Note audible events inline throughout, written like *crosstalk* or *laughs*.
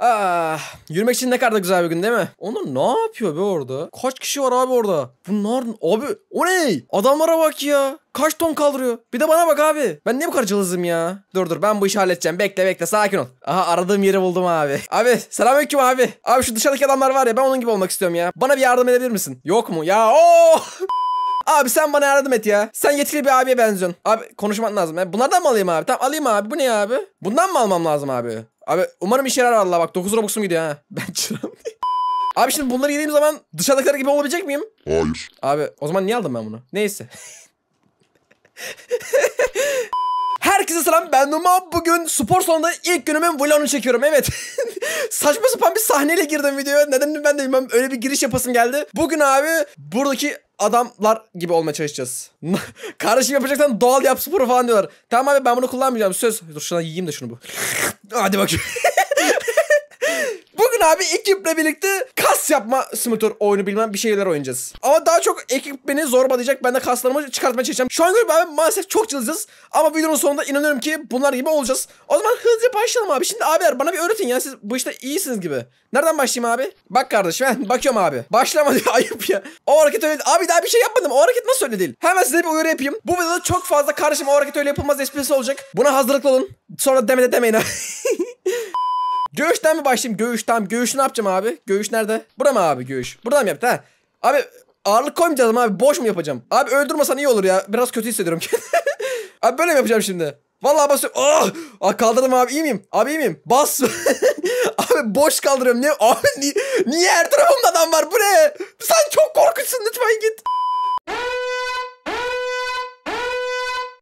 Ah, yürümek için ne kadar da güzel bir gün değil mi? Onur ne yapıyor be orada? Kaç kişi var abi orada? Bunlar abi o ne? Adamlara bak ya. Kaç ton kaldırıyor? Bir de bana bak abi. Ben niye bu kadar cılızım ya? Dur dur ben bu işi halledeceğim. Bekle bekle sakin ol. Aha aradığım yeri buldum abi. Abi selamünaleyküm abi. Abi şu dışarıdaki adamlar var ya ben onun gibi olmak istiyorum ya. Bana bir yardım edebilir misin? Yok mu? Ya ooo. Oh! *laughs* Abi sen bana yardım et ya. Sen yetkili bir abiye benziyorsun. Abi konuşman lazım. E, bunlardan mı alayım abi? Tamam alayım abi. Bu ne abi? Bundan mı almam lazım abi? Abi umarım işe yarar Allah bak 9 Robux'um gidiyor ha. *laughs* Ben çıram Abi şimdi bunları yediğim zaman dışarıdakiler gibi olabilecek miyim? Hayır. Abi o zaman niye aldım ben bunu? Neyse. *laughs* Herkese selam ben Numa. Bugün spor salonunda ilk günümün vlogunu çekiyorum. Evet. *laughs* Saçma sapan bir sahneyle girdim videoya. Neden ben de bilmem. Öyle bir giriş yapasım geldi. Bugün abi buradaki adamlar gibi olmaya çalışacağız. *laughs* Kardeşim yapacaksan doğal yap sporu falan diyorlar. Tamam abi ben bunu kullanmayacağım. Söz. Dur şuna yiyeyim de şunu bu. *laughs* Hadi bakayım. Bugün abi ekiple birlikte kas yapma simülatör oyunu bilmem bir şeyler oynayacağız. Ama daha çok ekip beni zorbalayacak. Ben de kaslarımı çıkartmaya çalışacağım. Şu an görüp abi maalesef çok çalışacağız. Ama videonun sonunda inanıyorum ki bunlar gibi olacağız. O zaman hızlıca başlayalım abi. Şimdi abiler bana bir öğretin ya. Siz bu işte iyisiniz gibi. Nereden başlayayım abi? Bak kardeşim ben bakıyorum abi. Başlama diyor *laughs* ayıp ya. O hareket öyle Abi daha bir şey yapmadım. O hareket nasıl öyle değil? Hemen size bir uyarı yapayım. Bu videoda çok fazla karışım o hareket öyle yapılmaz esprisi olacak. Buna hazırlıklı olun. Sonra demede demeyin ha. *laughs* Göğüşten mi başlayayım? Göğüş tam. Göğüşü ne yapacağım abi? Göğüş nerede? Burada mı abi göğüş? Burada mı yaptı ha? Abi ağırlık koymayacağız mı abi. Boş mu yapacağım? Abi öldürmesen iyi olur ya. Biraz kötü hissediyorum kendimi. *laughs* abi böyle mi yapacağım şimdi? Vallahi basıyorum. Oh! Ah kaldırdım abi İyi miyim? Abi iyi miyim? Bas. *laughs* abi boş kaldırıyorum. Niye? Abi niye, niye her tarafımda adam var? Bu ne? Sen çok korkusun lütfen git.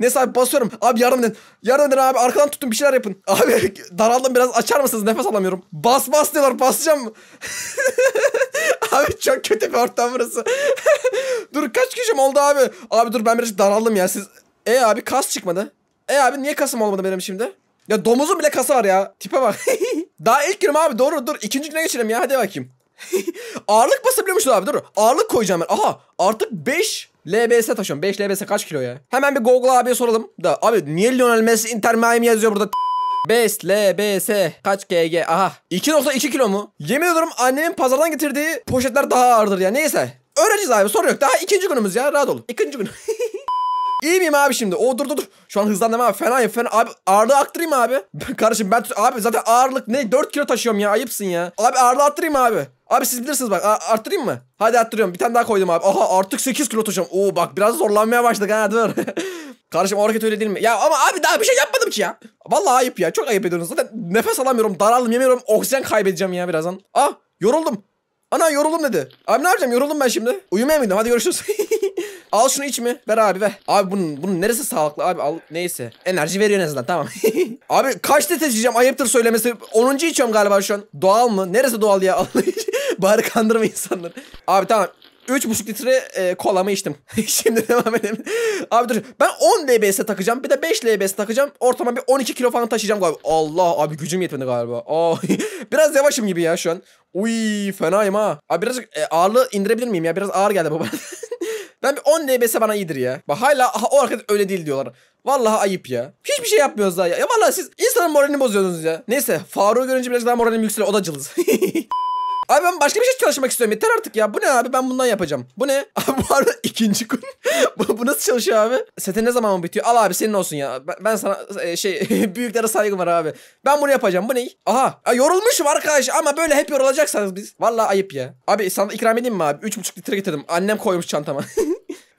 Neyse abi basıyorum. Abi yardım edin. Yardım edin abi. Arkadan tutun bir şeyler yapın. *laughs* Abi daraldım biraz açar mısınız? Nefes alamıyorum. Bas bas diyorlar. Basacağım. *laughs* abi çok kötü bir ortam burası. *laughs* dur kaç kişim oldu abi? Abi dur ben birazcık daraldım ya. Siz... E abi kas çıkmadı. E abi niye kasım olmadı benim şimdi? Ya domuzun bile kası var ya. Tipe bak. Daha ilk günüm abi doğru dur. ikinci güne geçelim ya hadi bakayım. Ağırlık basabiliyormuşsun abi dur. Ağırlık koyacağım ben. Aha artık 5 LBS taşıyorum. 5 LBS kaç kilo ya? Hemen bir Google abiye soralım. Da abi niye Lionel Messi Inter Miami yazıyor burada? 5 LBS kaç kg? aha 2.2 kilo mu? Yemin ediyorum annemin pazardan getirdiği poşetler daha ağırdır ya neyse. Öğreneceğiz abi sorun yok daha ikinci günümüz ya rahat olun. İkinci gün. *laughs* İyi miyim abi şimdi? O dur dur dur. Şu an hızlandım abi. Fenayım fena. Abi ağırlığı aktırayım abi. *laughs* Kardeşim ben abi zaten ağırlık ne? 4 kilo taşıyorum ya. Ayıpsın ya. Abi ağırlığı attırayım abi. Abi siz bilirsiniz bak arttırayım mı? Hadi arttırıyorum. Bir tane daha koydum abi. Aha artık 8 kilo taşıyorum. Oo bak biraz zorlanmaya başladık ha dur. *laughs* Kardeşim o hareket öyle değil mi? Ya ama abi daha bir şey yapmadım ki ya. Vallahi ayıp ya. Çok ayıp ediyorsunuz. Zaten nefes alamıyorum. Daraldım yemiyorum. Oksijen kaybedeceğim ya birazdan. Ah yoruldum. Ana yoruldum dedi. Abi ne yapacağım yoruldum ben şimdi. Uyumaya mı Hadi görüşürüz. *laughs* Al şunu iç mi? Ver abi ver. Abi bunun, bunun neresi sağlıklı abi al neyse. Enerji veriyor en azından tamam. *laughs* abi kaç litre içeceğim ayıptır söylemesi. 10. içiyorum galiba şu an. Doğal mı? Neresi doğal ya? *laughs* Bari kandırma insanları. Abi tamam. 3,5 litre e, kolamı içtim. *laughs* Şimdi devam edelim. Abi dur. Ben 10 LBS takacağım. Bir de 5 LBS takacağım. Ortama bir 12 kilo falan taşıyacağım galiba. Allah abi gücüm yetmedi galiba. Aa, biraz yavaşım gibi ya şu an. Uy fenayım ha. Abi birazcık e, ağırlığı indirebilir miyim ya? Biraz ağır geldi bu bana. Ben bir 10 DBS bana iyidir ya. Bak hala aha, o arkadaş öyle değil diyorlar. Vallahi ayıp ya. Hiçbir şey yapmıyoruz daha ya. Ya vallahi siz insanın moralini bozuyorsunuz ya. Neyse Faruk'u görünce biraz daha moralim yükseliyor. O da cılız. *laughs* Abi ben başka bir şey çalışmak istiyorum. Yeter artık ya. Bu ne abi? Ben bundan yapacağım. Bu ne? *laughs* Abi bu arada ikinci gün. *laughs* bu, bu nasıl çalışıyor abi? Sete ne zaman bitiyor? Al abi senin olsun ya. Ben, sana e, şey *laughs* büyüklere saygım var abi. Ben bunu yapacağım. Bu ne? Aha. Ya, yorulmuşum arkadaş ama böyle hep yorulacaksanız biz. Valla ayıp ya. Abi sana ikram edeyim mi abi? 3,5 litre getirdim. Annem koymuş çantama.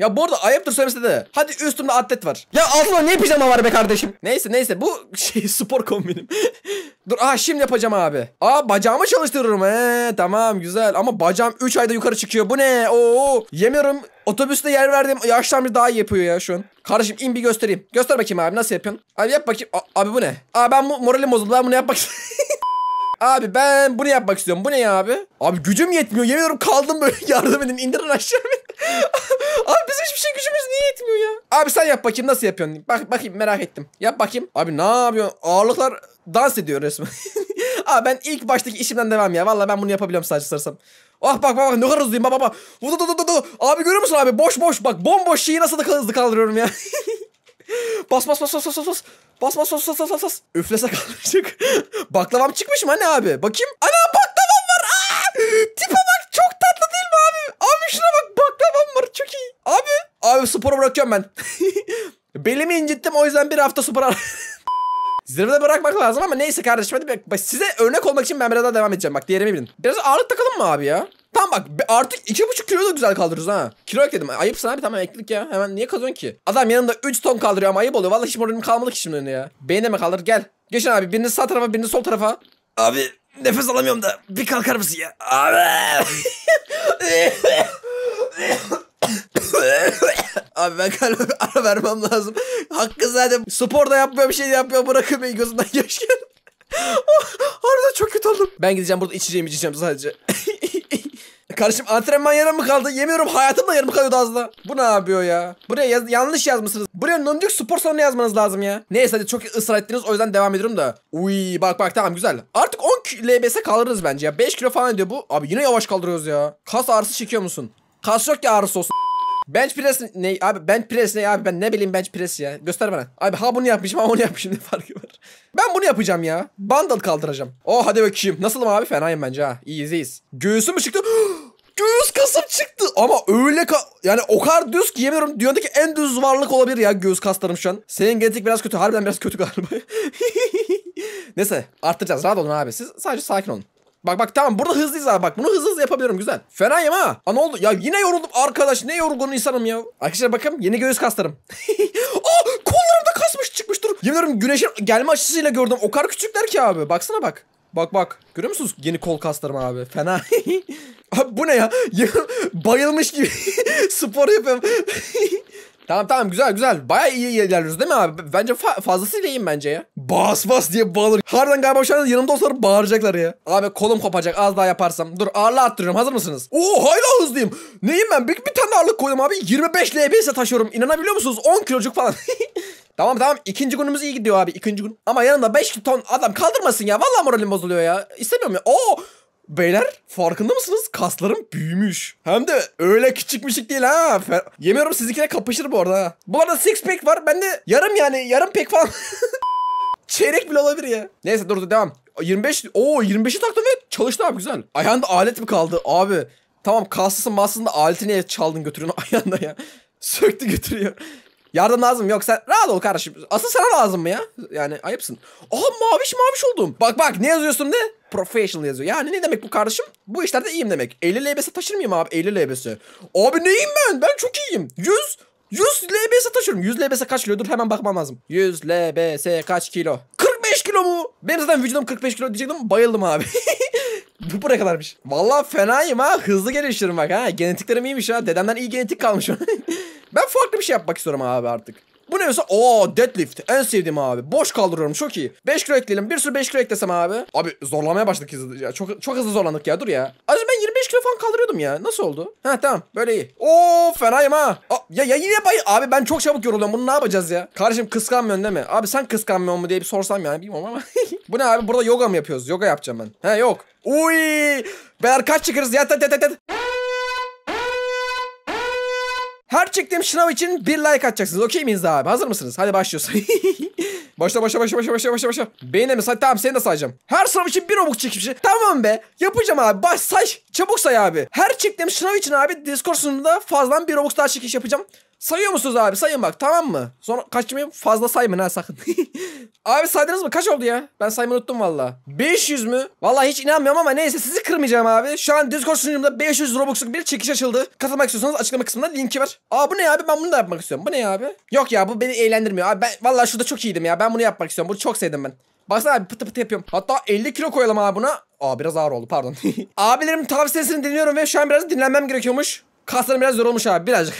Ya bu arada ayıptır söylemesi de. Hadi üstümde atlet var. Ya altında ne pijama var be kardeşim? Neyse neyse bu *laughs* şey spor kombinim. *laughs* Dur aha şimdi yapacağım abi. Aa bacağımı çalıştırırım. He tamam güzel ama bacağım 3 ayda yukarı çıkıyor. Bu ne? Oo yemiyorum. Otobüste yer verdim. Yaşlı amca daha iyi yapıyor ya şu an. Kardeşim in bir göstereyim. Göster bakayım abi nasıl yapıyorsun? Abi yap bakayım. A abi bu ne? Aa ben bu moralim bozuldu. Ben bunu yapmak *laughs* Abi ben bunu yapmak istiyorum. Bu ne ya abi? Abi gücüm yetmiyor. Yemin ediyorum kaldım böyle *laughs* yardım edin. İndirin aşağı beni. *laughs* abi bizim hiçbir şey gücümüz niye yetmiyor ya? Abi sen yap bakayım nasıl yapıyorsun? Bak bakayım merak ettim. Yap bakayım. Abi ne yapıyorsun? Ağırlıklar dans ediyor resmen. *laughs* Abi ben ilk baştaki işimden devam ya. Vallahi ben bunu yapabiliyorum sadece sarısam. Ah oh bak bak bak ne kadar hızlıyım baba baba. Abi görüyor musun abi? Boş boş bak bomboş şeyi nasıl da hızlı kaldırıyorum ya. Bas bas bas bas bas bas. Bas bas bas bas bas bas. Üflese kalacak. *laughs* Baklavam çıkmış mı anne abi? Bakayım. Ana baklavam var. Aa! Tipe bak çok tatlı değil mi abi? Abi şuna bak baklavam var çok iyi. Abi. Abi sporu bırakıyorum ben. *laughs* Belimi incittim o yüzden bir hafta spor ara. *laughs* Zirvede bırakmak lazım ama neyse kardeşim hadi size örnek olmak için ben biraz daha devam edeceğim. Bak diğerimi bilin. Biraz ağırlık takalım mı abi ya? Tam bak artık iki buçuk kilo da güzel kaldırırız ha. Kilo ekledim. Ayıp sana abi tamam ekledik ya. Hemen niye kazıyorsun ki? Adam yanımda 3 ton kaldırıyor ama ayıp oluyor. Vallahi hiç moralim kalmadı ki şimdi önüne ya. Beynine mi kaldır gel. Geçin abi birini sağ tarafa birini sol tarafa. Abi nefes alamıyorum da bir kalkar mısın ya? Abi. Abi ben kalbime ara vermem lazım. Hakkı zaten spor da yapmıyor bir şey yapmıyor. Bırakın beni gözümden yaşken. arada *laughs* çok kötü oldum. Ben gideceğim burada içeceğim içeceğim sadece. Kardeşim antrenman yarım mı kaldı? Yemiyorum hayatım da yarım kalıyordu az da. Bu ne yapıyor ya? Buraya yaz yanlış yazmışsınız. Buraya nöndük spor salonu yazmanız lazım ya. Neyse hadi çok ısrar ettiniz o yüzden devam ediyorum da. Uy bak bak tamam güzel. Artık 10 LBS kaldırırız bence ya. 5 kilo falan ediyor bu. Abi yine yavaş kaldırıyoruz ya. Kas ağrısı çekiyor musun? Kas yok ya ağrısı olsun. Bench press ne abi bench press ne abi ben ne bileyim bench press ya göster bana. Abi ha bunu yapmışım ha onu yapmışım *laughs* ne farkı var. Ben bunu yapacağım ya. Bandal kaldıracağım. Oh hadi bakayım. Nasılım abi fenayım bence ha. İyiyiz iyiyiz. Göğsüm mü çıktı? *gasps* Göğüs kasım çıktı ama öyle ka yani o kadar düz ki yemiyorum dünyadaki en düz varlık olabilir ya göğüs kaslarım şu an. Senin genetik biraz kötü harbiden biraz kötü galiba. *laughs* Neyse arttıracağız rahat olun abi siz sadece sakin olun. Bak bak tamam burada hızlıyız abi bak bunu hızlı hızlı yapabilirim güzel. Fenayım ha. Aa ne oldu? Ya yine yoruldum arkadaş ne yorgun insanım ya. Arkadaşlar bakın yeni göğüs kaslarım. *laughs* Aa kollarımda kasmış çıkmış dur. Yemin ederim güneşin gelme açısıyla gördüm o kadar küçükler ki abi baksana bak. Bak bak. Görüyor musunuz yeni kol kaslarım abi? Fena. *laughs* abi bu ne ya? *laughs* Bayılmış gibi *laughs* spor yapıyorum. Tamam tamam güzel güzel. Baya iyi ilerliyoruz değil mi abi? Bence fa fazlasıyla iyiyim bence ya. Bas bas diye bağırır. Harbiden galiba şu an yanımda olsalar bağıracaklar ya. Abi kolum kopacak az daha yaparsam. Dur ağırlığı arttırıyorum hazır mısınız? Oo hayla hızlıyım. Neyim ben? Bir, bir tane ağırlık koydum abi. 25 LBS'e taşıyorum. İnanabiliyor musunuz? 10 kilocuk falan. *laughs* Tamam tamam ikinci günümüz iyi gidiyor abi ikinci gün. Ama yanında 5 ton adam kaldırmasın ya. Vallahi moralim bozuluyor ya. İstemiyorum ya. Oo Beyler farkında mısınız? Kaslarım büyümüş. Hem de öyle küçükmüşlük değil ha. Fer Yemiyorum sizinkine kapışır bu arada. Bu arada six pack var. Bende yarım yani yarım pack falan. *laughs* Çeyrek bile olabilir ya. Neyse dur dur devam. 25 o 25'i taktım ve çalıştı abi güzel. Ayağında alet mi kaldı abi? Tamam kaslısın maslısın da aleti niye çaldın götürün *laughs* ayağında ya. Söktü götürüyor. Yardım lazım yok sen rahat ol kardeşim. Asıl sana lazım mı ya? Yani ayıpsın. Aha maviş maviş oldum. Bak bak ne yazıyorsun ne Professional yazıyor. Yani ne demek bu kardeşim? Bu işlerde iyiyim demek. 50 LBS taşır mıyım abi? 50 LBS. Abi neyim ben? Ben çok iyiyim. 100 100 LBS taşıyorum. 100 LBS kaç kilodur? Hemen bakmam lazım. 100 LBS kaç kilo? 45 kilo mu? Benim zaten vücudum 45 kilo diyecektim. Bayıldım abi. *laughs* Bu buraya kadarmış. Valla fenayım ha. Hızlı geliştirim bak ha. Genetiklerim iyiymiş ha. Dedemden iyi genetik kalmış. *laughs* Ben farklı bir şey yapmak istiyorum abi artık. Bu ne mesela? Oo deadlift. En sevdiğim abi. Boş kaldırıyorum çok iyi. 5 kilo ekleyelim. Bir sürü 5 kilo eklesem abi. Abi zorlamaya başladık hızlı. Ya. Çok, çok hızlı zorlandık ya dur ya. Az ben 25 kilo falan kaldırıyordum ya. Nasıl oldu? Ha tamam böyle iyi. Oo fenayım ha. Aa, ya, ya yine bay abi ben çok çabuk yoruluyorum. Bunu ne yapacağız ya? Kardeşim kıskanmıyorsun değil mi? Abi sen kıskanmıyor mu diye bir sorsam yani bilmiyorum ama. *laughs* Bu ne abi burada yoga mı yapıyoruz? Yoga yapacağım ben. He yok. Uy. Beyler kaç çıkarız ya? Tet tet tet çektiğim sınav için bir like atacaksınız. Okey miyiz abi? Hazır mısınız? Hadi başlıyoruz. *laughs* başla başla başla başla başla başla başla. Beynine mi say? Tamam seni de sayacağım. Her sınav için bir obuk çekmiş. Şey- tamam be. Yapacağım abi. Baş say. Çabuk say abi. Her çektiğim sınav için abi Discord sunumunda fazlan bir obuk daha çekiş yapacağım. Sayıyor musunuz abi? Sayın bak tamam mı? Sonra kaçmayın fazla saymayın ha sakın. *laughs* abi saydınız mı? Kaç oldu ya? Ben saymayı unuttum valla. 500 mü? Valla hiç inanmıyorum ama neyse sizi kırmayacağım abi. Şu an Discord sunucumda 500 Robux'luk bir çekiş açıldı. Katılmak istiyorsanız açıklama kısmında linki var. Aa bu ne abi? Ben bunu da yapmak istiyorum. Bu ne abi? Yok ya bu beni eğlendirmiyor. Abi ben valla şurada çok iyiydim ya. Ben bunu yapmak istiyorum. Bunu çok sevdim ben. Baksana abi pıtı pıtı yapıyorum. Hatta 50 kilo koyalım abi buna. Aa biraz ağır oldu pardon. *laughs* Abilerim tavsiyesini dinliyorum ve şu an biraz dinlenmem gerekiyormuş. Kaslarım biraz zor olmuş abi birazcık.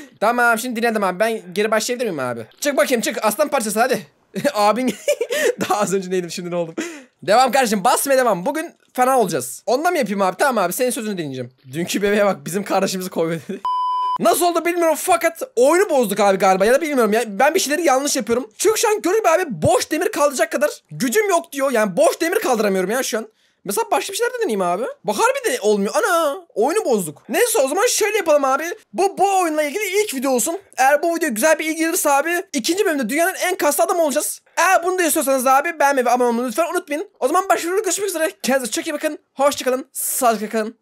*laughs* tamam şimdi dinledim abi. Ben geri başlayabilir miyim abi? Çık bakayım çık. Aslan parçası hadi. *laughs* Abin *laughs* daha az önce neydim şimdi ne oldum. Devam kardeşim basma devam. Bugün fena olacağız. Onunla mı yapayım abi? Tamam abi senin sözünü dinleyeceğim. Dünkü bebeğe bak bizim kardeşimizi koyuyor dedi. Nasıl oldu bilmiyorum fakat oyunu bozduk abi galiba ya da bilmiyorum ya. Ben bir şeyleri yanlış yapıyorum. Çünkü şu an görüyorum abi boş demir kaldıracak kadar gücüm yok diyor. Yani boş demir kaldıramıyorum ya şu an. Mesela başka bir şeyler de deneyeyim abi. Bak harbi de olmuyor. Ana oyunu bozduk. Neyse o zaman şöyle yapalım abi. Bu bu oyunla ilgili ilk video olsun. Eğer bu video güzel bir ilgi gelirse abi ikinci bölümde dünyanın en kaslı adamı olacağız. Eğer bunu da istiyorsanız abi beğenmeyi ve abone olmayı lütfen unutmayın. O zaman başvuruda görüşmek üzere. Kendinize çok iyi bakın. Hoşçakalın. Sağlıkla kalın.